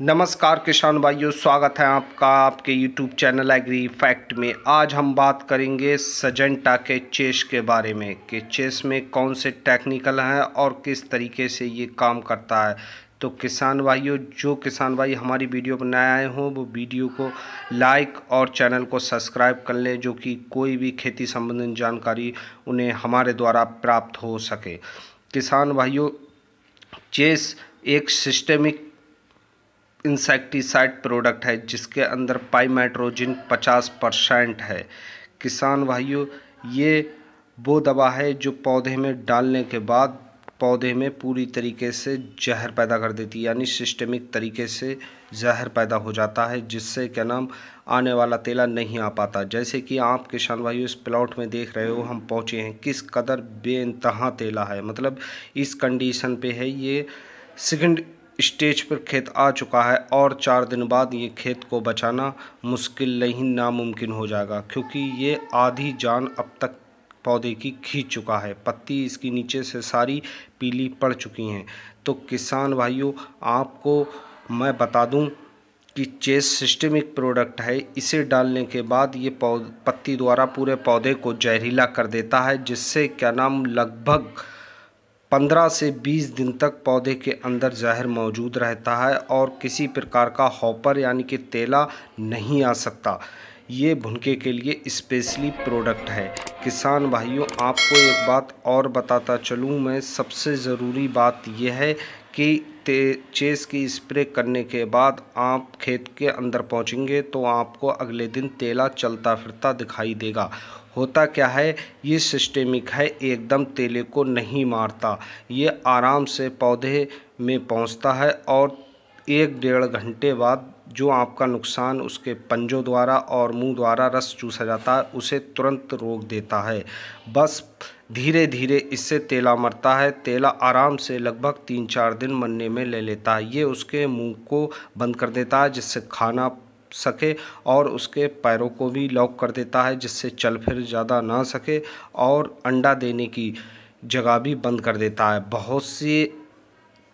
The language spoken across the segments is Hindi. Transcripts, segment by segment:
नमस्कार किसान भाइयों स्वागत है आपका आपके यूट्यूब चैनल एग्री फैक्ट में आज हम बात करेंगे सजेंटा के चेस के बारे में कि चेस में कौन से टेक्निकल हैं और किस तरीके से ये काम करता है तो किसान भाइयों जो किसान भाई हमारी वीडियो पर नए आए हों वो वीडियो को लाइक और चैनल को सब्सक्राइब कर लें जो कि कोई भी खेती संबंधित जानकारी उन्हें हमारे द्वारा प्राप्त हो सके किसान भाइयों चेस एक सिस्टमिक इंसेक्टिसाइड प्रोडक्ट है जिसके अंदर पाइमाइट्रोजिन 50 परसेंट है किसान भाइयों ये वो दवा है जो पौधे में डालने के बाद पौधे में पूरी तरीके से जहर पैदा कर देती है यानी सिस्टमिक तरीके से जहर पैदा हो जाता है जिससे क्या नाम आने वाला तेला नहीं आ पाता जैसे कि आप किसान भाई इस प्लॉट में देख रहे हो हम पहुँचे हैं किस कदर बेानतहा तेला है मतलब इस कंडीशन पे है ये सेकंड स्टेज पर खेत आ चुका है और चार दिन बाद ये खेत को बचाना मुश्किल नहीं नामुमकिन हो जाएगा क्योंकि ये आधी जान अब तक पौधे की खींच चुका है पत्ती इसकी नीचे से सारी पीली पड़ चुकी हैं तो किसान भाइयों आपको मैं बता दूं कि चेस सिस्टमिक प्रोडक्ट है इसे डालने के बाद ये पौध पत्ती द्वारा पूरे पौधे को जहरीला कर देता है जिससे क्या नाम लगभग पंद्रह से बीस दिन तक पौधे के अंदर जहर मौजूद रहता है और किसी प्रकार का हॉपर यानी कि तेला नहीं आ सकता ये भुनके के लिए स्पेशली प्रोडक्ट है किसान भाइयों आपको एक बात और बताता चलूँ मैं सबसे ज़रूरी बात यह है कि चेस की स्प्रे करने के बाद आप खेत के अंदर पहुंचेंगे तो आपको अगले दिन तेला चलता फिरता दिखाई देगा होता क्या है ये सिस्टेमिक है एकदम तेले को नहीं मारता ये आराम से पौधे में पहुंचता है और एक डेढ़ घंटे बाद जो आपका नुकसान उसके पंजों द्वारा और मुंह द्वारा रस चूसा जाता है उसे तुरंत रोक देता है बस धीरे धीरे इससे तेला मरता है तेला आराम से लगभग तीन चार दिन मरने में ले लेता है ये उसके मुंह को बंद कर देता है जिससे खाना सके और उसके पैरों को भी लॉक कर देता है जिससे चल फिर ज़्यादा ना सके और अंडा देने की जगह भी बंद कर देता है बहुत से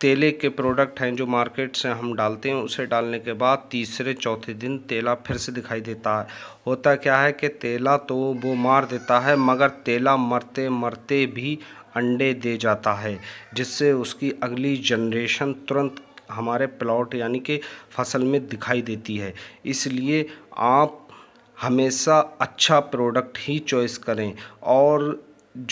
तेले के प्रोडक्ट हैं जो मार्केट से हम डालते हैं उसे डालने के बाद तीसरे चौथे दिन तेला फिर से दिखाई देता है होता क्या है कि तेला तो वो मार देता है मगर तेला मरते मरते भी अंडे दे जाता है जिससे उसकी अगली जनरेशन तुरंत हमारे प्लॉट यानी कि फसल में दिखाई देती है इसलिए आप हमेशा अच्छा प्रोडक्ट ही चॉइस करें और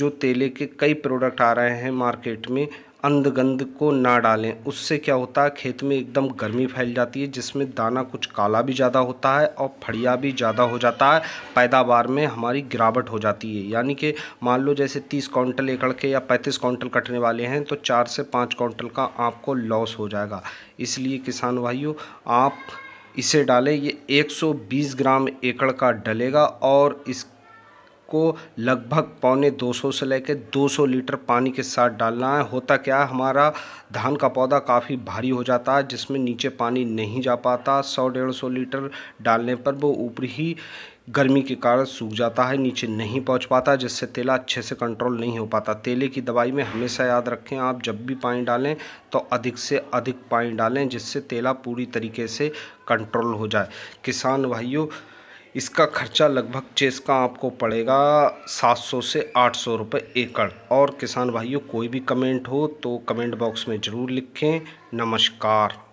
जो तेले के कई प्रोडक्ट आ रहे हैं मार्केट में अंद को ना डालें उससे क्या होता है खेत में एकदम गर्मी फैल जाती है जिसमें दाना कुछ काला भी ज़्यादा होता है और फड़िया भी ज़्यादा हो जाता है पैदावार में हमारी गिरावट हो जाती है यानी कि मान लो जैसे तीस क्वांटल एकड़ के या पैंतीस क्वांटल कटने वाले हैं तो चार से पाँच क्वांटल का आपको लॉस हो जाएगा इसलिए किसान भाइयों आप इसे डालें ये एक ग्राम एकड़ का डलेगा और इस आपको लगभग पौने 200 से लेकर 200 लीटर पानी के साथ डालना है होता क्या है हमारा धान का पौधा काफ़ी भारी हो जाता है जिसमें नीचे पानी नहीं जा पाता 100 डेढ़ सौ लीटर डालने पर वो ऊपर ही गर्मी के कारण सूख जाता है नीचे नहीं पहुंच पाता जिससे तेला अच्छे से कंट्रोल नहीं हो पाता तेले की दवाई में हमेशा याद रखें आप जब भी पानी डालें तो अधिक से अधिक पानी डालें जिससे तेला पूरी तरीके से कंट्रोल हो जाए किसान भाइयों इसका खर्चा लगभग चेस का आपको पड़ेगा 700 से 800 रुपए एकड़ और किसान भाइयों कोई भी कमेंट हो तो कमेंट बॉक्स में ज़रूर लिखें नमस्कार